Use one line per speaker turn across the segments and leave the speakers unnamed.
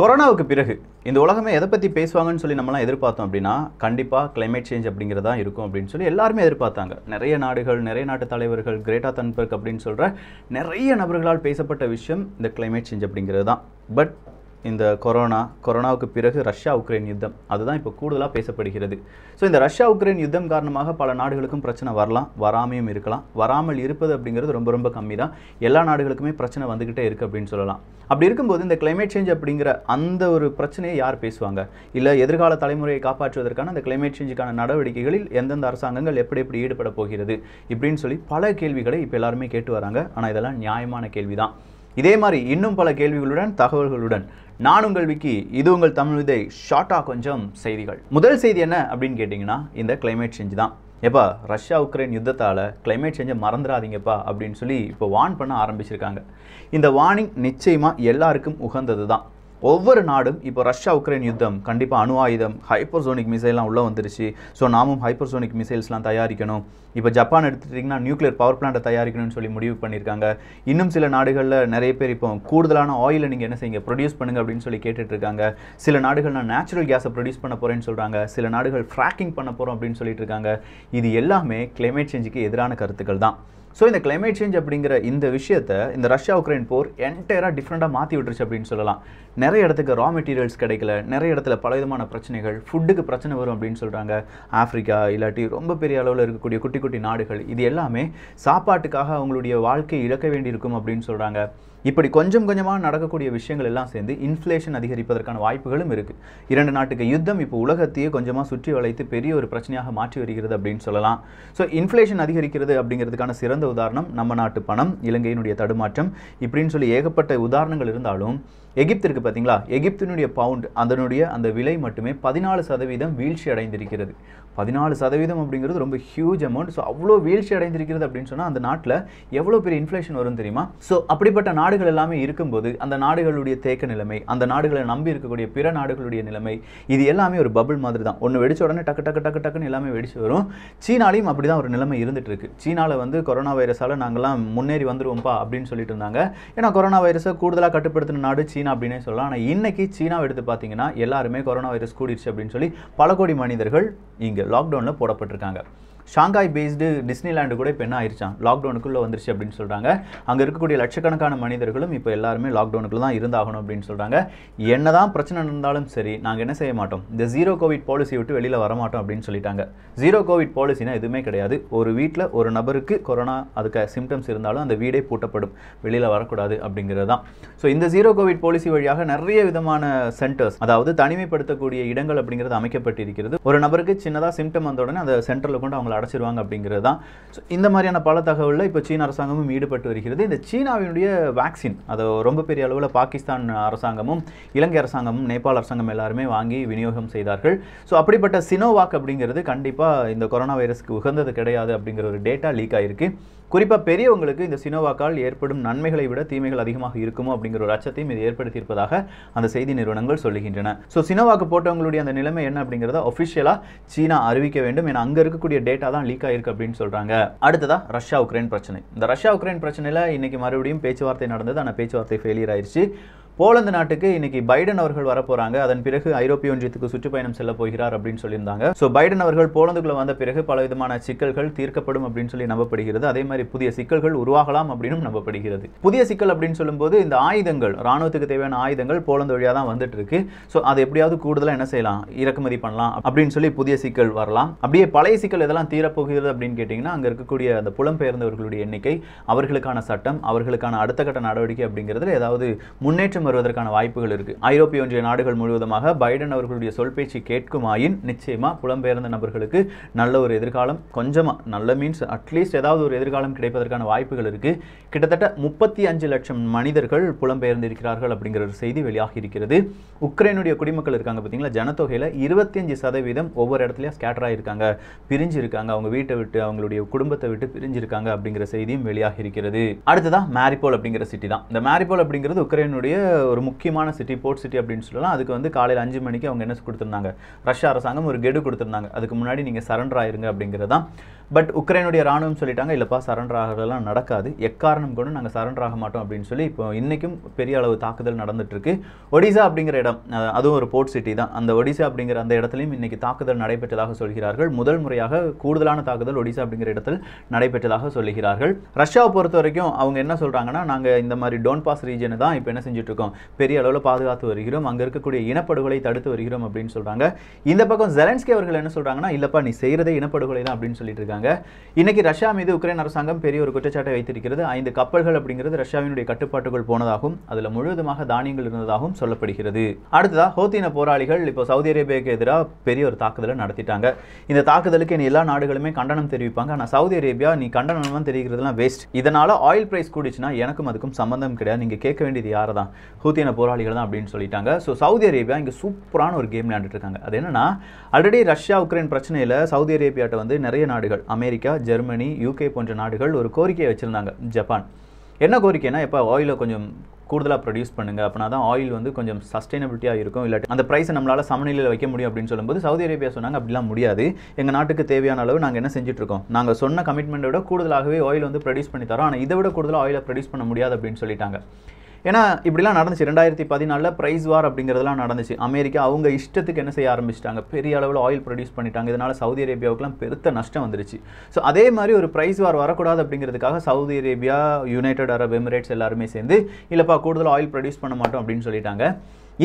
கொரோனாவுக்கு பிறகு இந்த உலகமே எதை பற்றி பேசுவாங்கன்னு சொல்லி நம்மளாம் எதிர்பார்த்தோம் அப்படின்னா கண்டிப்பாக கிளைமேட் சேஞ்ச் தான் இருக்கும் அப்படின்னு சொல்லி எல்லாருமே எதிர்பார்த்தாங்க நிறைய நாடுகள் நிறைய நாட்டு தலைவர்கள் கிரேட்டா தன்பர்க் அப்படின்னு சொல்கிற நிறைய நபர்களால் பேசப்பட்ட விஷயம் இந்த கிளைமேட் சேஞ்ச் அப்படிங்கிறது தான் பட் இந்த கொரோனா கொரோனாவுக்கு பிறகு ரஷ்யா உக்ரைன் யுத்தம் அதுதான் இப்போ கூடுதலாக பேசப்படுகிறது ஸோ இந்த ரஷ்யா உக்ரைன் யுத்தம் காரணமாக பல நாடுகளுக்கும் பிரச்சனை வரலாம் வராமையும் இருக்கலாம் வராமல் இருப்பது அப்படிங்கிறது ரொம்ப ரொம்ப கம்மி தான் எல்லா நாடுகளுக்குமே பிரச்சனை வந்துக்கிட்டே இருக்குது அப்படின்னு சொல்லலாம் அப்படி இருக்கும்போது இந்த கிளைமேட் சேஞ்ச் அப்படிங்கிற அந்த ஒரு பிரச்சனையை யார் பேசுவாங்க இல்லை எதிர்கால தலைமுறையை காப்பாற்றுவதற்கான அந்த கிளைமேட் சேஞ்சுக்கான நடவடிக்கைகளில் எந்தெந்த அரசாங்கங்கள் எப்படி எப்படி ஈடுபட போகிறது இப்படின்னு சொல்லி பல கேள்விகளை இப்போ எல்லாருமே கேட்டு வராங்க ஆனால் இதெல்லாம் நியாயமான கேள்வி தான் இதே மாதிரி இன்னும் பல கேள்விகளுடன் தகவல்களுடன் நான் உங்கள் விக்கி இது உங்கள் தமிழ் விதை ஷார்ட்டாக கொஞ்சம் செய்திகள் முதல் செய்தி என்ன அப்படின்னு கேட்டிங்கன்னா இந்த கிளைமேட் சேஞ்ச் தான் எப்பா ரஷ்யா உக்ரைன் யுத்தத்தால் கிளைமேட் சேஞ்சை மறந்துடாதீங்கப்பா அப்படின்னு சொல்லி இப்போ வான் பண்ண ஆரம்பிச்சிருக்காங்க இந்த வார்னிங் நிச்சயமாக எல்லாருக்கும் உகந்தது தான் ஒவ்வொரு நாடும் இப்போ ரஷ்யா உக்ரைன் யுத்தம் கண்டிப்பாக அணு ஆயுதம் ஹைப்பர்சோனிக் மிசைல்லாம் உள்ளே வந்துருச்சு ஸோ நாமும் ஹைப்பர்சோனிக் மிசைல்ஸ்லாம் தயாரிக்கணும் இப்போ ஜப்பான் எடுத்துட்டிங்கன்னா நியூக்ளியர் பவர் பிளான்ட்டை தயாரிக்கணும்னு சொல்லி முடிவு பண்ணியிருக்காங்க இன்னும் சில நாடுகளில் நிறைய பேர் இப்போ கூடுதலான ஆயிலை நீங்கள் என்ன செய்யுங்க ப்ரொடியூஸ் பண்ணுங்க அப்படின்னு சொல்லி கேட்டுட்ருக்காங்க சில நாடுகள் நான் நேச்சுரல் கேஸை ப்ரொடியூஸ் பண்ண போகிறேன்னு சொல்கிறாங்க சில நாடுகள் ஃப்ராக்கிங் பண்ண போகிறோம் அப்படின்னு சொல்லிட்டு இருக்காங்க இது எல்லாமே கிளைமேட் சேஞ்சுக்கு எதிரான கருத்துக்கள் தான் ஸோ இந்த கிளைமேட் சேஞ்ச் அப்படிங்கிற இந்த விஷயத்தை இந்த ரஷ்யா உக்ரைன் போர் என்டையராக டிஃப்ரெண்ட்டாக மாற்றி விட்டுருச்சு அப்படின்னு சொல்லலாம் நிறைய இடத்துக்கு ரா மெட்டீரியல்ஸ் கிடைக்கல நிறைய இடத்துல பல விதமான பிரச்சனைகள் ஃபுட்டுக்கு பிரச்சனை வரும் அப்படின்னு சொல்கிறாங்க ஆஃப்ரிக்கா இல்லாட்டி ரொம்ப பெரிய அளவில் இருக்கக்கூடிய குட்டி குட்டி நாடுகள் இது எல்லாமே சாப்பாட்டுக்காக அவங்களுடைய வாழ்க்கை இழக்க வேண்டியிருக்கும் அப்படின்னு சொல்கிறாங்க இப்படி கொஞ்சம் கொஞ்சமாக நடக்கக்கூடிய விஷயங்கள் எல்லாம் சேர்ந்து இன்ஃப்ளேஷன் அதிகரிப்பதற்கான வாய்ப்புகளும் இருக்குது இரண்டு நாட்டுக்கு யுத்தம் இப்போ உலகத்தையே கொஞ்சமாக சுற்றி வளைத்து பெரிய ஒரு பிரச்சனையாக மாற்றி வருகிறது அப்படின்னு சொல்லலாம் ஸோ இன்ஃப்ளேஷன் அதிகரிக்கிறது அப்படிங்கிறதுக்கான சிறந்த சிறந்த உதாரணம் நம்ம நாட்டு பணம் இலங்கையினுடைய தடுமாற்றம் இப்படின்னு சொல்லி ஏகப்பட்ட உதாரணங்கள் இருந்தாலும் எகிப்து இருக்குது பார்த்தீங்களா எகிப்தினுடைய பவுண்ட் அதனுடைய அந்த விலை மட்டுமே பதினாலு சதவீதம் வீழ்ச்சி அடைந்திருக்கிறது பதினாலு சதவீதம் அப்படிங்கிறது ரொம்ப ஹியூஜ் அமௌண்ட் ஸோ அவ்வளோ வீழ்ச்சி அடைந்திருக்கிறது அப்படின்னு சொன்னால் அந்த நாட்டில் எவ்வளோ பெரிய இன்ஃப்ளேஷன் வரும் தெரியுமா ஸோ அப்படிப்பட்ட நாடுகள் எல்லாமே இருக்கும்போது அந்த நாடுகளுடைய தேக்க நிலைமை அந்த நாடுகளை நம்பி இருக்கக்கூடிய பிற நாடுகளுடைய நிலைமை இது எல்லாமே ஒரு பபுள் மாதிரி தான் ஒன்று வெடிச்ச உடனே டக்கு டக்கு டக்கு டக்குன்னு எல்லாமே வெடிச்சு வரும் சீனாலையும் அப்படி தான் ஒரு நிலைமை இருந்துட்டு இருக்கு சீனாவில் வந்து கொரோனா வைரஸால் நாங்கள்லாம் முன்னேறி வந்துருவோம்ப்பா அப்படின்னு சொல்லிட்டு இருந்தாங்க ஏன்னா கொரோனா வைரஸை கூடுதலாக கட்டுப்படுத்தின நாடு சீனா அப்படின்னே சொல்லலாம் ஆனால் இன்றைக்கி சீனாவை எடுத்து பார்த்தீங்கன்னா எல்லாருமே கொரோனா வைரஸ் கூடிடுச்சு அப்படின்னு சொல்லி பல கோடி மனிதர்கள் இங்கே நடவடிக்கை லாக்டவுனில் போடப்பட்டிருக்காங்க ஷாங்காய் பேஸ்டு டிஸ்னிலாண்டு கூட இப்போ என்ன ஆயிடுச்சான் லாக்டவுனுக்குள்ளே வந்துருச்சு அப்படின்னு சொல்கிறாங்க அங்கே இருக்கக்கூடிய லட்சக்கணக்கான மனிதர்களும் இப்போ எல்லாருமே லாக்டவுனுக்குள்ள தான் இருந்தாகணும் அப்படின்னு சொல்கிறாங்க என்ன தான் பிரச்சனை இருந்தாலும் சரி நாங்கள் என்ன செய்ய மாட்டோம் இந்த ஜீரோ கோவிட் பாலிசி விட்டு வெளியில் வரமாட்டோம் அப்படின்னு சொல்லிட்டாங்க ஜீரோ கோவிட் பாலிசினா எதுவுமே கிடையாது ஒரு வீட்டில் ஒரு நபருக்கு கொரோனா அதுக்கு சிம்டம்ஸ் இருந்தாலும் அந்த வீடே பூட்டப்படும் வெளியில் வரக்கூடாது அப்படிங்கிறது தான் ஸோ இந்த ஜீரோ கோவிட் பாலிசி வழியாக நிறைய விதமான சென்டர்ஸ் அதாவது தனிமைப்படுத்தக்கூடிய இடங்கள் அப்படிங்கிறது அமைக்கப்பட்டிருக்கிறது ஒரு நபருக்கு சின்னதாக சிம்டம் வந்த உடனே அந்த சென்டரில் கொண்டு அவங்க அவங்களை அடைச்சிருவாங்க அப்படிங்கிறது தான் ஸோ இந்த மாதிரியான பல தகவலில் இப்போ சீன அரசாங்கமும் ஈடுபட்டு வருகிறது இந்த சீனாவினுடைய வேக்சின் அதை ரொம்ப பெரிய அளவில் பாகிஸ்தான் அரசாங்கமும் இலங்கை அரசாங்கமும் நேபாள் அரசாங்கம் எல்லாருமே வாங்கி விநியோகம் செய்தார்கள் ஸோ அப்படிப்பட்ட சினோவாக் அப்படிங்கிறது கண்டிப்பாக இந்த கொரோனா வைரஸ்க்கு உகந்தது கிடையாது அப்படிங்கிற ஒரு டேட்டா லீக் ஆகிருக்கு குறிப்பாக பெரியவங்களுக்கு இந்த சினோவாக்கால் ஏற்படும் நன்மைகளை விட தீமைகள் அதிகமாக இருக்குமோ அப்படிங்கிற ஒரு அச்சத்தையும் இது ஏற்படுத்தியிருப்பதாக அந்த செய்தி நிறுவனங்கள் சொல்லுகின்றன ஸோ சினோவாக்கு போட்டவங்களுடைய அந்த நிலைமை என்ன அப்படிங்கிறத ஒஃபிஷியலாக சீனா அறிவிக்க வேண்டும் ஏன்னா அங்கே இருக்கக்கூடிய டேட்டா தான் லீக் ஆயிருக்கு அப்படின்னு சொல்கிறாங்க அடுத்ததாக ரஷ்யா உக்ரைன் பிரச்சனை இந்த ரஷ்யா உக்ரைன் பிரச்சனையில் இன்னைக்கு மறுபடியும் பேச்சுவார்த்தை நடந்தது ஆனால் பேச்சுவார்த்தை ஃபெயிலியர் ஆயிடுச்சு போலந்து நாட்டுக்கு இன்னைக்கு பைடன் அவர்கள் வரப்போறாங்க அதன் பிறகு ஐரோப்பிய ஒன்றியத்துக்கு சுற்றுப்பயணம் செல்ல போகிறார் அப்படின்னு சொல்லியிருந்தாங்க ஸோ பைடன் அவர்கள் போலந்துக்குள்ள வந்த பிறகு பல விதமான சிக்கல்கள் தீர்க்கப்படும் அப்படின்னு சொல்லி நம்பப்படுகிறது அதே மாதிரி புதிய சிக்கல்கள் உருவாகலாம் அப்படின்னு நம்பப்படுகிறது புதிய சிக்கல் அப்படின்னு சொல்லும்போது இந்த ஆயுதங்கள் ராணுவத்துக்கு தேவையான ஆயுதங்கள் போலந்து வழியாக தான் வந்துட்டு இருக்கு ஸோ அது எப்படியாவது கூடுதலாக என்ன செய்யலாம் இறக்குமதி பண்ணலாம் அப்படின்னு சொல்லி புதிய சிக்கல் வரலாம் அப்படியே பழைய சிக்கல் இதெல்லாம் தீரப்போகிறது அப்படின்னு கேட்டிங்கன்னா அங்கே இருக்கக்கூடிய அந்த புலம்பெயர்ந்தவர்களுடைய எண்ணிக்கை அவர்களுக்கான சட்டம் அவர்களுக்கான அடுத்த கட்ட நடவடிக்கை அப்படிங்கிறதுல ஏதாவது முன்னேற்றம் வருவதற்கான வாய்ப்புகள் இருக்குது ஐரோப்பிய ஒன்றிய நாடுகள் முழுவதுமாக பைடன் அவர்களுடைய சொல் பேச்சு கேட்குமாயின் நிச்சயமாக புலம்பெயர்ந்த நபர்களுக்கு நல்ல ஒரு எதிர்காலம் கொஞ்சமாக நல்ல மீன்ஸ் அட்லீஸ்ட் ஏதாவது ஒரு எதிர்காலம் கிடைப்பதற்கான வாய்ப்புகள் இருக்குது கிட்டத்தட்ட முப்பத்தி அஞ்சு லட்சம் மனிதர்கள் புலம்பெயர்ந்திருக்கிறார்கள் அப்படிங்கிற ஒரு செய்தி வெளியாகி இருக்கிறது உக்ரைனுடைய குடிமக்கள் இருக்காங்க பார்த்தீங்களா ஜனத்தொகையில் இருபத்தி அஞ்சு சதவீதம் ஒவ்வொரு இடத்துலையும் ஸ்கேட்டர் ஆகியிருக்காங்க பிரிஞ்சு இருக்காங்க அவங்க வீட்டை விட்டு அவங்களுடைய குடும்பத்தை விட்டு பிரிஞ்சிருக்காங்க அப்படிங்கிற செய்தியும் வெளியாகி இருக்கிறது அடுத்ததான் மேரிபோல் அப்படிங்கிற சிட்டி தான் இந்த மேரிபோல் அப்படிங்கிறது உக்ரைனுடைய ஒரு முக்கியமான சிட்டி போர்ட் சிட்டி அப்படின்னு சொல்லலாம் அதுக்கு வந்து காலையில் அஞ்சு மணிக்கு அவங்க என்ன கொடுத்துருந்தாங்க ரஷ்ய அரசாங்கம் ஒரு கெடு கொடுத்துருந்தாங்க அதுக்கு முன்னாடி நீங்கள் சரண்டர் ஆயிருங்க அப்படிங்கிறதான் பட் உக்ரைனுடைய ராணுவம் சொல்லிட்டாங்க இல்லைப்பா சரண்டர் ஆகிறதெல்லாம் நடக்காது எக்காரணம் கொண்டு நாங்கள் சரண்டர் ஆக மாட்டோம் அப்படின்னு சொல்லி இப்போ இன்றைக்கும் பெரிய அளவு தாக்குதல் நடந்துட்டுருக்கு ஒடிசா அப்படிங்கிற இடம் அதுவும் ஒரு போர்ட் சிட்டி தான் அந்த ஒடிசா அப்படிங்கிற அந்த இடத்துலையும் இன்றைக்கி தாக்குதல் நடைபெற்றதாக சொல்கிறார்கள் முதல் முறையாக கூடுதலான தாக்குதல் ஒடிசா அப்படிங்கிற இடத்தில் நடைபெற்றதாக சொல்கிறார்கள் ரஷ்யாவை பொறுத்த வரைக்கும் அவங்க என்ன சொல்கிறாங்கன்னா நாங்கள் இந்த மாதிரி டோன் பாஸ் ரீஜனை தான் இப்போ என்ன செஞ்சுட்ருக்கோம் பெரிய அளவில் பாதுகாத்து வருகிறோம் அங்கே இருக்கக்கூடிய இனப்படுகொலை தடுத்து வருகிறோம் அப்படின்னு சொல்கிறாங்க இந்த பக்கம் ஜெலன்ஸ்கி அவர்கள் என்ன சொல்கிறாங்கன்னா இல்லைப்பா நீ செய்கிறதே இனப்படுகொலை தான் அப்படின்னு சொல்லிட்டு இருக்காங்க சொல்லியிருக்காங்க இன்றைக்கி ரஷ்யா மீது உக்ரைன் அரசாங்கம் பெரிய ஒரு குற்றச்சாட்டை வைத்திருக்கிறது ஐந்து கப்பல்கள் அப்படிங்கிறது ரஷ்யாவினுடைய கட்டுப்பாட்டுக்குள் போனதாகவும் அதில் முழுவதுமாக தானியங்கள் இருந்ததாகவும் சொல்லப்படுகிறது அடுத்ததாக ஹோத்தின போராளிகள் இப்போ சவுதி அரேபியாவுக்கு எதிராக பெரிய ஒரு தாக்குதலை நடத்திட்டாங்க இந்த தாக்குதலுக்கு எல்லா நாடுகளுமே கண்டனம் தெரிவிப்பாங்க ஆனால் சவுதி அரேபியா நீ கண்டனம் தெரிவிக்கிறதுலாம் வேஸ்ட் இதனால் ஆயில் ப்ரைஸ் கூடிச்சுன்னா எனக்கும் அதுக்கும் சம்மந்தம் கிடையாது நீங்கள் கேட்க வேண்டியது யாரை தான் ஹூத்தின போராளிகள் தான் அப்படின்னு சொல்லிட்டாங்க ஸோ சவுதி அரேபியா இங்கே சூப்பரான ஒரு கேம் விளையாண்டுட்டு இருக்காங்க அது என்னன்னா ஆல்ரெடி ரஷ்யா உக்ரைன் பிரச்சனையில் சவுதி அரேபியாட்ட வந்து நிறைய நாடுகள் அமெரிக்கா ஜெர்மனி யூகே போன்ற நாடுகள் ஒரு கோரிக்கையை வச்சுருந்தாங்க ஜப்பான் என்ன கோரிக்கைனா இப்போ ஆயிலை கொஞ்சம் கூடுதலாக ப்ரொடியூஸ் பண்ணுங்கள் அப்படின்னா தான் ஆயில் வந்து கொஞ்சம் சஸ்டைனபிலிட்டியாக இருக்கும் இல்லை அந்த ப்ரைஸை நம்மளால் சமநிலையில் வைக்க முடியும் அப்படின்னு சொல்லும்போது சவுதி அரேபியா சொன்னாங்க அப்படிலாம் முடியாது எங்கள் நாட்டுக்கு தேவையான அளவு நாங்கள் என்ன செஞ்சுட்ருக்கோம் நாங்கள் சொன்ன கமிட்மெண்ட்டை விட கூடுதலாகவே ஆயில் வந்து ப்ரொடியூஸ் பண்ணி தரோம் ஆனால் இதை விட கூடுதலாக ஆயிலை ப்ரொடியூஸ் பண்ண முடியாது அப்படின்னு சொல்லிட்டாங்க ஏன்னா இப்படிலாம் நடந்துச்சு ரெண்டாயிரத்தி பதினாலில் ப்ரைஸ் வார் அப்படிங்கிறதுலாம் நடந்துச்சு அமெரிக்கா அவங்க இஷ்டத்துக்கு என்ன செய்ய ஆரம்பிச்சிட்டாங்க பெரிய அளவில் ஆயில் ப்ரொடியூஸ் பண்ணிட்டாங்க இதனால் சவுதி அரேபியாவுக்குலாம் பெருத்த நஷ்டம் வந்துருச்சு ஸோ அதே மாதிரி ஒரு ப்ரைஸ் வார் வரக்கூடாது அப்படிங்கிறதுக்காக Saudi Arabia United Arab Emirates எல்லாருமே சேர்ந்து இல்லைப்பா கூடுதல் ஆயில் ப்ரொடியூஸ் பண்ண மாட்டோம் அப்படின்னு சொல்லிட்டாங்க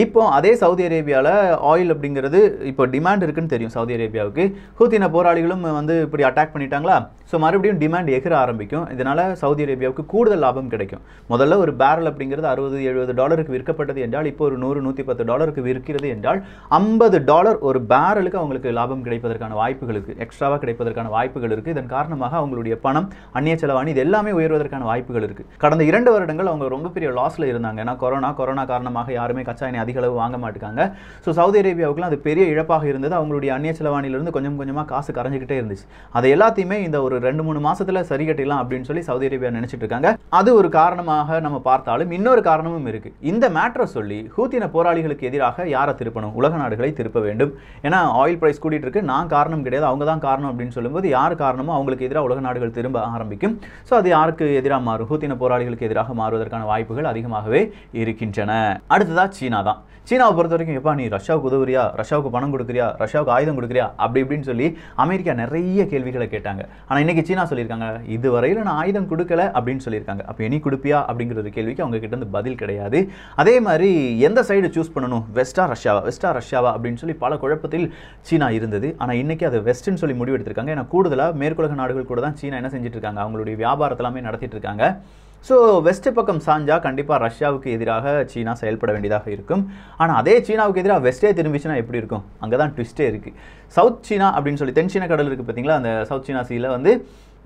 இப்போ அதே சவுதி அரேபியாவில் ஆயில் அப்படிங்கிறது இப்போ டிமாண்ட் இருக்குன்னு தெரியும் சவுதி அரேபியாவுக்கு ஹூத்தின போராளிகளும் வந்து இப்படி அட்டாக் பண்ணிட்டாங்களா ஸோ மறுபடியும் டிமாண்ட் எகிற ஆரம்பிக்கும் இதனால் சவுதி அரேபியாவுக்கு கூடுதல் லாபம் கிடைக்கும் முதல்ல ஒரு பேரல் அப்படிங்கிறது அறுபது எழுபது டாலருக்கு விற்கப்பட்டது என்றால் இப்போ ஒரு நூறு நூற்றி பத்து டாலருக்கு விற்கிறது என்றால் ஐம்பது டாலர் ஒரு பேரலுக்கு அவங்களுக்கு லாபம் கிடைப்பதற்கான வாய்ப்புகள் இருக்குது எக்ஸ்ட்ராவாக கிடைப்பதற்கான வாய்ப்புகள் இருக்குது இதன் காரணமாக அவங்களுடைய பணம் அந்நிய செலவாணி இது எல்லாமே உயர்வதற்கான வாய்ப்புகள் இருக்குது கடந்த இரண்டு வருடங்கள் அவங்க ரொம்ப பெரிய லாஸில் இருந்தாங்க ஏன்னா கொரோனா கொரோனா காரணமாக யாருமே கச்சா எண்ணெய் அதிக அளவு வாங்க மாட்டுக்காங்க ஸோ சவுதி அரேபியாவுக்குலாம் அது பெரிய இழப்பாக இருந்தது அவங்களுடைய அந்நிய செலவாணியிலிருந்து கொஞ்சம் கொஞ்சமாக காசு கரைஞ்சிக்கிட்டே இருந்துச்சு அதை எல்லாத்தையுமே இந்த ஒரு ரெண்டு மூணு மாதத்தில் சரி கட்டிடலாம் அப்படின்னு சொல்லி சவுதி அரேபியா நினச்சிட்டு இருக்காங்க அது ஒரு காரணமாக நம்ம பார்த்தாலும் இன்னொரு காரணமும் இருக்குது இந்த மேட்ரை சொல்லி ஹூத்தின போராளிகளுக்கு எதிராக யாரை திருப்பணும் உலக நாடுகளை திருப்ப வேண்டும் ஏன்னா ஆயில் ப்ரைஸ் கூட்டிகிட்டு இருக்கு நான் காரணம் கிடையாது அவங்க தான் காரணம் அப்படின்னு சொல்லும்போது யார் காரணமோ அவங்களுக்கு எதிராக உலக நாடுகள் திரும்ப ஆரம்பிக்கும் ஸோ அது யாருக்கு எதிராக மாறும் ஹூத்தின போராளிகளுக்கு எதிராக மாறுவதற்கான வாய்ப்புகள் அதிகமாகவே இருக்கின்றன அடுத்ததாக சீனா தான் சீனாவை பொறுத்த வரைக்கும் எப்பா நீ ரஷ்யாவுக்கு உதவுறியா ரஷ்யாவுக்கு பணம் கொடுக்குறியா ரஷ்யாவுக்கு ஆயுதம் கொடுக்குறியா அப்படி இப்படின்னு சொல்லி அமெரிக்கா நிறைய கேள்விகளை கேட்டாங்க ஆனால் இன்றைக்கி சீனா சொல்லியிருக்காங்க இதுவரையில் நான் ஆயுதம் கொடுக்கல அப்படின்னு சொல்லியிருக்காங்க அப்போ இனி கொடுப்பியா அப்படிங்கிற ஒரு கேள்விக்கு அவங்க கிட்ட பதில் கிடையாது அதே மாதிரி எந்த சைடு சூஸ் பண்ணணும் வெஸ்டா ரஷ்யாவா வெஸ்டா ரஷ்யாவா அப்படின்னு சொல்லி பல குழப்பத்தில் சீனா இருந்தது ஆனால் இன்றைக்கி அது வெஸ்ட்னு சொல்லி முடிவெடுத்திருக்காங்க ஏன்னா கூடுதலாக மேற்குலக நாடுகள் கூட தான் சீனா என்ன செஞ்சுட்டு இருக்காங்க அவங்களுடைய வியாபாரத்தெல்லாமே நடத்திட்டு இருக்காங்க ஸோ வெஸ்ட் பக்கம் சாஞ்சால் கண்டிப்பாக ரஷ்யாவுக்கு எதிராக சீனா செயல்பட வேண்டியதாக இருக்கும் ஆனால் அதே சீனாவுக்கு எதிராக வெஸ்ட்டே திரும்பிச்சுன்னா எப்படி இருக்கும் அங்கே தான் ட்விஸ்ட்டே இருக்குது சவுத் சீனா அப்படின்னு சொல்லி தென் சீனா கடல் இருக்குது பார்த்தீங்களா அந்த சவுத் சீனா சீல வந்து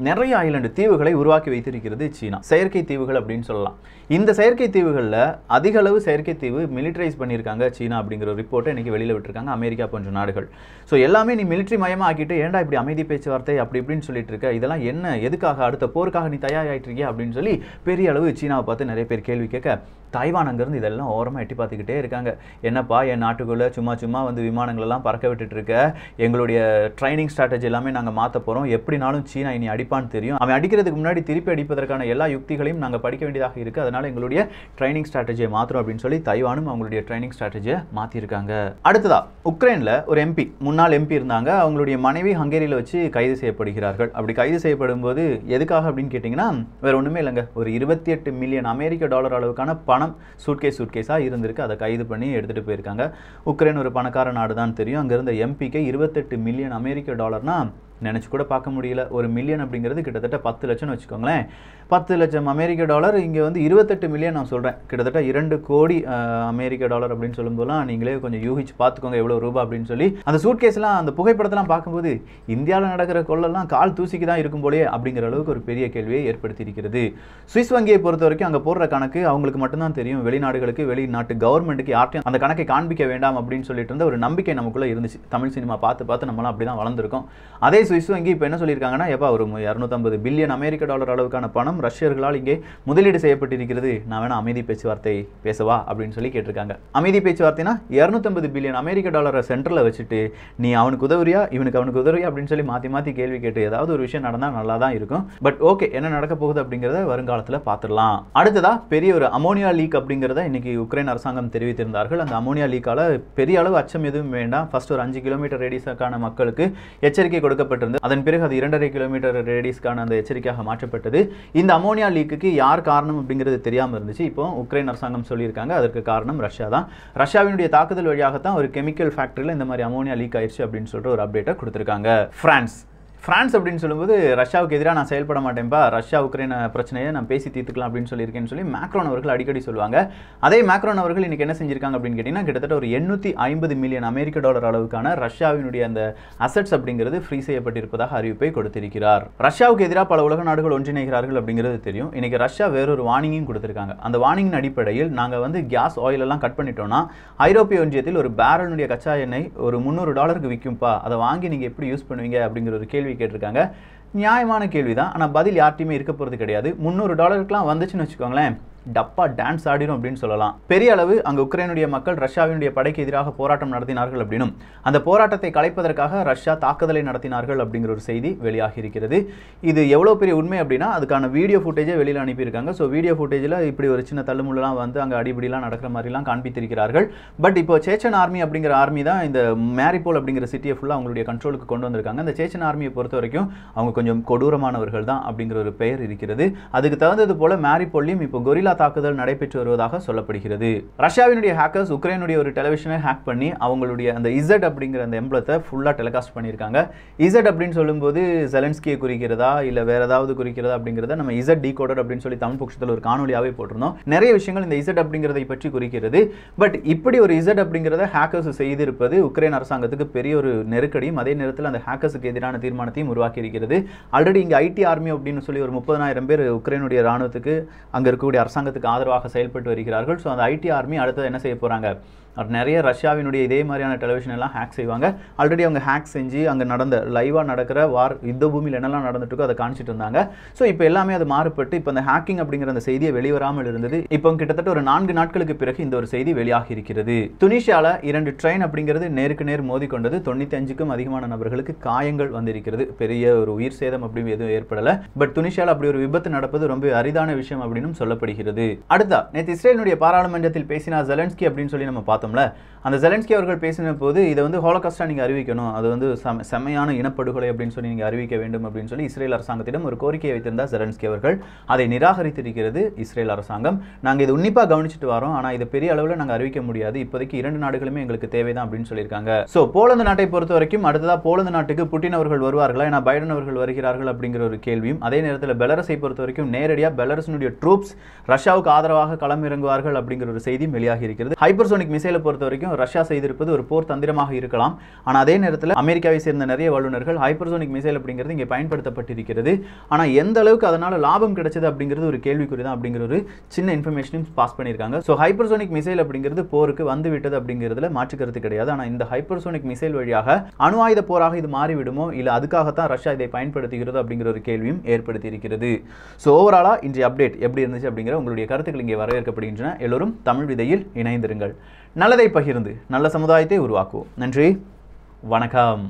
நிறைய ஐலண்டு தீவுகளை உருவாக்கி வைத்திருக்கிறது சீனா செயற்கை தீவுகள் அப்படின்னு சொல்லலாம் இந்த செயற்கை தீவுகளில் அதிக அளவு செயற்கை தீவு மிலிட்ரைஸ் பண்ணியிருக்காங்க சீனா அப்படிங்கிற ரிப்போர்ட்டை இன்றைக்கி வெளியில் விட்டுருக்காங்க அமெரிக்கா போன்ற நாடுகள் ஸோ எல்லாமே நீ மிலிட்ரி மயமாக ஆக்கிட்டு ஏண்டா இப்படி அமைதி பேச்சுவார்த்தை அப்படி இப்படின்னு சொல்லிட்டு இருக்க இதெல்லாம் என்ன எதுக்காக அடுத்த போருக்காக நீ தயாராகிட்டு இருக்கியா அப்படின்னு சொல்லி பெரிய அளவு சீனாவை பார்த்து நிறைய பேர் கேள்வி கேட்க தாய்வான் அங்கேருந்து இதெல்லாம் ஓரமாக எட்டி பார்த்துக்கிட்டே இருக்காங்க என்னப்பா என் நாட்டுக்குள்ளே சும்மா சும்மா வந்து விமானங்களெல்லாம் பறக்க விட்டுட்டுருக்க எங்களுடைய ட்ரைனிங் ஸ்ட்ராட்டஜி எல்லாமே நாங்கள் மாற்ற போகிறோம் எப்படினாலும் சீனா இனி அடிப்பான்னு தெரியும் அவன் அடிக்கிறதுக்கு முன்னாடி திருப்பி அடிப்பதற்கான எல்லா யுக்திகளையும் நாங்கள் படிக்க வேண்டியதாக இருக்குது அதனால் எங்களுடைய ட்ரைனிங் ஸ்ட்ராட்டஜியை மாற்றுறோம் அப்படின்னு சொல்லி தைவானும் அவங்களுடைய ட்ரைனிங் ஸ்ட்ராட்டஜியை மாற்றிருக்காங்க அடுத்ததாக உக்ரைனில் ஒரு எம்பி முன்னாள் எம்பி இருந்தாங்க அவங்களுடைய மனைவி ஹங்கேரியில் வச்சு கைது செய்யப்படுகிறார்கள் அப்படி கைது செய்யப்படும் போது எதுக்காக அப்படின்னு கேட்டிங்கன்னா வேறு ஒன்றுமே இல்லைங்க ஒரு இருபத்தி எட்டு மில்லியன் அமெரிக்க டாலர் அளவுக்கான பணம் பணம் சூட்கேஸ் சூட்கேஸாக இருந்திருக்கு அதை கைது பண்ணி எடுத்துகிட்டு போயிருக்காங்க உக்ரைன் ஒரு பணக்கார நாடு தான் தெரியும் அங்கிருந்த எம்பிக்கை எம்பிக்கு இருபத்தெட்டு மில்லியன் அமெரிக்க டாலர்னால் நினச்சி கூட பார்க்க முடியல ஒரு மில்லியன் அப்படிங்கிறது கிட்டத்தட்ட பத்து லட்சம்னு வச்சுக்கோங்களேன் பத்து லட்சம் அமெரிக்க டாலர் இங்கே வந்து இருபத்தெட்டு மில்லியன் நான் சொல்கிறேன் கிட்டத்தட்ட இரண்டு கோடி அமெரிக்க டாலர் அப்படின்னு சொல்லும்போதெல்லாம் நீங்களே கொஞ்சம் யூகிச்சு பார்த்துக்கோங்க எவ்வளோ ரூபா அப்படின்னு சொல்லி அந்த சூட்கேஸ்லாம் அந்த புகைப்படத்தெல்லாம் பார்க்கும்போது இந்தியாவில் நடக்கிற கொள்ளெல்லாம் கால் தூசிக்கு தான் இருக்கும் போலே அப்படிங்கிற அளவுக்கு ஒரு பெரிய கேள்வியை ஏற்படுத்தியிருக்கிறது சுவிஸ் வங்கியை பொறுத்த வரைக்கும் அங்கே போடுற கணக்கு அவங்களுக்கு மட்டும்தான் தெரியும் வெளிநாடுகளுக்கு வெளிநாட்டு கவர்மெண்ட்டுக்கு யார்ட்டையும் அந்த கணக்கை காண்பிக்க வேண்டாம் அப்படின்னு சொல்லிட்டு இருந்த ஒரு நம்பிக்கை நமக்குள்ளே இருந்துச்சு தமிழ் சினிமா பார்த்து பார்த்து நம்மளாம் அப்படி தான் வளர்ந்துருக்கோம் அதே சுவிஸும் இங்கே இப்போ என்ன சொல்லியிருக்காங்கன்னா எப்போ ஒரு இரநூத்தம்பது பில்லியன் அமெரிக்க டாலர் அளவுக்கான பணம் ரஷ்யர்களால் இங்கே முதலீடு செய்யப்பட்டிருக்கிறது நான் வேணால் அமைதி பேச்சுவார்த்தை பேசவா அப்படின்னு சொல்லி கேட்டிருக்காங்க அமைதி பேச்சுவார்த்தைனா இரநூத்தம்பது பில்லியன் அமெரிக்க டாலரை சென்டரில் வச்சுட்டு நீ அவனுக்கு உதவுறியா இவனுக்கு அவனுக்கு உதவியா அப்படின்னு சொல்லி மாற்றி மாற்றி கேள்வி கேட்டு ஏதாவது ஒரு விஷயம் நடந்தால் நல்லா தான் இருக்கும் பட் ஓகே என்ன நடக்க போகுது அப்படிங்கிறத வருங்காலத்தில் பார்த்துடலாம் அடுத்ததாக பெரிய ஒரு அமோனியா லீக் அப்படிங்கிறத இன்னைக்கு உக்ரைன் அரசாங்கம் தெரிவித்திருந்தார்கள் அந்த அமோனியா லீக்கால் பெரிய அளவு அச்சம் எதுவும் வேண்டாம் ஃபர்ஸ்ட் ஒரு அஞ்சு கிலோமீட்டர் ரேடியஸான மக்களுக்கு எச்சரிக்கை கொடுக்கப்பட்டு ஏற்பட்டிருந்தது அதன் பிறகு அது இரண்டரை கிலோமீட்டர் ரேடியஸ்க்கான அந்த எச்சரிக்கையாக மாற்றப்பட்டது இந்த அமோனியா லீக்குக்கு யார் காரணம் அப்படிங்கிறது தெரியாமல் இருந்துச்சு இப்போ உக்ரைன் அரசாங்கம் சொல்லியிருக்காங்க அதற்கு காரணம் ரஷ்யா தான் ரஷ்யாவினுடைய தாக்குதல் வழியாகத்தான் ஒரு கெமிக்கல் ஃபேக்டரியில் இந்த மாதிரி அமோனியா லீக் ஆயிடுச்சு அப்படின்னு சொல்லிட்டு ஒரு அப்டேட்டை கொடுத்துருக்காங்க ஃப்ரான்ஸ் ஃப்ரான்ஸ் அப்படின்னு சொல்லும்போது ரஷ்யாவுக்கு எதிராக நான் செயல்பட மாட்டேன்ப்பா ரஷ்யா உக்ரைன் பிரச்சனையை நான் பேசி தீர்த்துக்கலாம் அப்படின்னு சொல்லியிருக்கேன்னு சொல்லி மேக்ரோன் அவர்கள் அடிக்கடி சொல்லுவாங்க அதே மேக்ரோன் அவர்கள் இன்றைக்கி என்ன செஞ்சிருக்காங்க அப்படின்னு கேட்டிங்கன்னா கிட்டத்தட்ட ஒரு எண்ணூற்றி ஐம்பது மில்லியன் அமெரிக்க டாலர் அளவுக்கான ரஷ்யாவினுடைய அந்த அசட்ஸ் அப்படிங்கிறது ஃப்ரீ செய்யப்பட்டிருப்பதாக அறிவிப்பை கொடுத்திருக்கிறார் ரஷ்யாவுக்கு எதிராக பல உலக நாடுகள் ஒன்றிணைகிறார்கள் அப்படிங்கிறது தெரியும் இன்றைக்கி ரஷ்யா வேறொரு வார்னிங்கும் கொடுத்துருக்காங்க அந்த வார்னிங் அடிப்படையில் நாங்கள் வந்து கேஸ் ஆயிலெல்லாம் கட் பண்ணிட்டோம்னா ஐரோப்பிய ஒன்றியத்தில் ஒரு பேரலுடைய கச்சா எண்ணெய் ஒரு முந்நூறு டாலருக்கு விற்கும்ப்பா அதை வாங்கி நீங்கள் எப்படி யூஸ் பண்ணுவீங்க அப்படிங்கிற ஒரு கேள்வி கேள்வி கேட்டிருக்காங்க நியாயமான கேள்வி தான் ஆனால் பதில் யார்ட்டையுமே இருக்க போகிறது கிடையாது முந்நூறு டாலருக்குலாம் வந்துச்சுன்னு வச்சுக்கோங்களேன் டப்பா டான்ஸ் ஆடிடும் அப்படின்னு சொல்லலாம் பெரிய அளவு அங்கே உக்ரைனுடைய மக்கள் ரஷ்யாவினுடைய படைக்கு எதிராக போராட்டம் நடத்தினார்கள் அப்படின்னும் அந்த போராட்டத்தை கலைப்பதற்காக ரஷ்யா தாக்குதலை நடத்தினார்கள் அப்படிங்கிற ஒரு செய்தி வெளியாகி இருக்கிறது இது எவ்வளோ பெரிய உண்மை அப்படின்னா அதுக்கான வீடியோ ஃபுட்டேஜை வெளியில் அனுப்பியிருக்காங்க ஸோ வீடியோ ஃபுட்டேஜில் இப்படி ஒரு சின்ன தள்ளுமுள்ளலாம் வந்து அங்கே அடிபடிலாம் நடக்கிற மாதிரிலாம் காண்பித்திருக்கிறார்கள் பட் இப்போ சேச்சன் ஆர்மி அப்படிங்கிற ஆர்மி தான் இந்த மேரிபோல் அப்படிங்கிற சிட்டியை ஃபுல்லாக அவங்களுடைய கண்ட்ரோலுக்கு கொண்டு வந்திருக்காங்க அந்த சேச்சன் ஆர்மியை பொறுத்த வரைக்கும் அவங்க கொஞ்சம் கொடூரமானவர்கள் தான் அப்படிங்கிற ஒரு பெயர் இருக்கிறது அதுக்கு தகுந்தது போல் மேரிபோல்லையும் இப்போ கொரிலா கொரில்லா தாக்குதல் நடைபெற்று வருவதாக சொல்லப்படுகிறது ரஷ்யாவினுடைய ஹேக்கர்ஸ் உக்ரைனுடைய ஒரு டெலிவிஷனை ஹேக் பண்ணி அவங்களுடைய அந்த இசட் அப்படிங்கிற அந்த எம்பளத்தை ஃபுல்லாக டெலிகாஸ்ட் பண்ணியிருக்காங்க இசட் அப்படின்னு சொல்லும்போது ஜெலன்ஸ்கியை குறிக்கிறதா இல்லை வேற ஏதாவது குறிக்கிறதா அப்படிங்கிறத நம்ம இசட் டீகோடர் அப்படின்னு சொல்லி தமிழ் பட்சத்தில் ஒரு காணொலியாகவே போட்டிருந்தோம் நிறைய விஷயங்கள் இந்த இசட் அப்படிங்கிறதை பற்றி குறிக்கிறது பட் இப்படி ஒரு இசட் அப்படிங்கிறத ஹேக்கர்ஸ் செய்திருப்பது உக்ரைன் அரசாங்கத்துக்கு பெரிய ஒரு நெருக்கடியும் அதே நேரத்தில் அந்த ஹேக்கர்ஸுக்கு எதிரான தீர்மானத்தையும் உருவாக்கி இருக்கிறது ஆல்ரெடி இங்கே ஐடி ஆர்மி அப்படின்னு சொல்லி ஒரு முப்பதாயிரம் பேர் உக்ரைனுடைய ராணுவத்துக்கு அங்கே இருக்கக்கூடிய அரசாங்க அரசாங்கத்துக்கு ஆதரவாக செயல்பட்டு வருகிறார்கள் ஸோ அந்த ஐடி ஆர்மி அடுத்தது என்ன செய்ய போகிறாங்க நிறைய ரஷ்யாவினுடைய இதே மாதிரியான டெலிவிஷன் எல்லாம் ஹேக் செய்வாங்க ஆல்ரெடி அவங்க ஹேக் செஞ்சு அங்கே நடந்த லைவாக நடக்கிற வார் யுத்த பூமியில் என்னெல்லாம் இருக்கோ அதை காணிச்சிட்டு இருந்தாங்க ஸோ இப்போ எல்லாமே அது மாறுபட்டு இப்போ அந்த ஹேக்கிங் அப்படிங்கிற அந்த செய்தியை வெளிவராமல் இருந்தது இப்போ கிட்டத்தட்ட ஒரு நான்கு நாட்களுக்கு பிறகு இந்த ஒரு செய்தி வெளியாகி இருக்கிறது துனிஷியால இரண்டு ட்ரெயின் அப்படிங்கிறது நேருக்கு நேர் மோதி கொண்டது தொண்ணூற்றி அஞ்சுக்கும் அதிகமான நபர்களுக்கு காயங்கள் வந்திருக்கிறது பெரிய ஒரு உயிர் சேதம் அப்படி எதுவும் ஏற்படலை பட் துனிஷியாவில் அப்படி ஒரு விபத்து நடப்பது ரொம்ப அரிதான விஷயம் அப்படின்னு சொல்லப்படுகிறது அடுத்தா நேற்று இஸ்ரேலினுடைய பாராளுமன்றத்தில் பேசினா ஜெலன்ஸ்கி அப்படின்னு சொல்லி நம்ம பார்த்தோம் 怎么嘞。அந்த ஜெலன்ஸ்கி அவர்கள் பேசின போது இதை வந்து ஹோலோகாஸ்டாக நீங்கள் அறிவிக்கணும் அது வந்து செம செம்மையான இனப்படுகொலை அப்படின்னு சொல்லி நீங்கள் அறிவிக்க வேண்டும் அப்படின்னு சொல்லி இஸ்ரேல் அரசாங்கத்திடம் ஒரு கோரிக்கையை வைத்திருந்தார் ஜெலன்ஸ்கி அவர்கள் அதை நிராகரித்திருக்கிறது இஸ்ரேல் அரசாங்கம் நாங்கள் இது உன்னிப்பாக கவனிச்சுட்டு வரோம் ஆனால் இதை பெரிய அளவில் நாங்கள் அறிவிக்க முடியாது இப்போதைக்கு இரண்டு நாடுகளுமே எங்களுக்கு தேவைதான் அப்படின்னு சொல்லியிருக்காங்க ஸோ போலந்து நாட்டை பொறுத்த வரைக்கும் அடுத்ததாக போலந்து நாட்டுக்கு புட்டின் அவர்கள் வருவார்களா ஏன்னா பைடன் அவர்கள் வருகிறார்கள் அப்படிங்கிற ஒரு கேள்வியும் அதே நேரத்தில் பெலரஸை பொறுத்த வரைக்கும் நேரடியாக பெலரஸினுடைய ட்ரூப்ஸ் ரஷ்யாவுக்கு ஆதரவாக களம் இறங்குவார்கள் அப்படிங்கிற ஒரு செய்தியும் வெளியாகி இருக்கிறது ஹைப்பர்சோனிக் மிசைலை பொறுத்த வரைக்கும் ரஷ்யா செய்திருப்பது ஒரு போர் தந்திரமாக இருக்கலாம் ஆனால் அதே நேரத்தில் அமெரிக்காவை சேர்ந்த நிறைய வல்லுநர்கள் ஹைப்பர்சோனிக் மிசைல் அப்படிங்கிறது இங்கே பயன்படுத்தப்பட்டிருக்கிறது ஆனால் எந்த அளவுக்கு அதனால் லாபம் கிடைச்சது அப்படிங்கிறது ஒரு கேள்விக்குறி தான் அப்படிங்கிற ஒரு சின்ன இன்ஃபர்மேஷனையும் பாஸ் பண்ணியிருக்காங்க ஸோ ஹைப்பர்சோனிக் மிசைல் அப்படிங்கிறது போருக்கு வந்துவிட்டது அப்படிங்கிறதுல மாற்று கருத்து கிடையாது ஆனால் இந்த ஹைப்பர்சோனிக் மிசைல் வழியாக அணு ஆயுத போராக இது மாறிவிடுமோ இல்லை அதுக்காகத்தான் ரஷ்யா இதை பயன்படுத்துகிறது அப்படிங்கிற ஒரு கேள்வியும் ஏற்படுத்தி இருக்கிறது ஸோ ஓவராலாக இன்றைய அப்டேட் எப்படி இருந்துச்சு அப்படிங்கிற உங்களுடைய கருத்துக்கள் இங்கே வரவேற்கப்படுகின்றன எல்லோரும் தமிழ் விதையில் இணைந்திருங்கள் நல்லதை பகிர்ந்து நல்ல சமுதாயத்தை உருவாக்குவோம் நன்றி வணக்கம்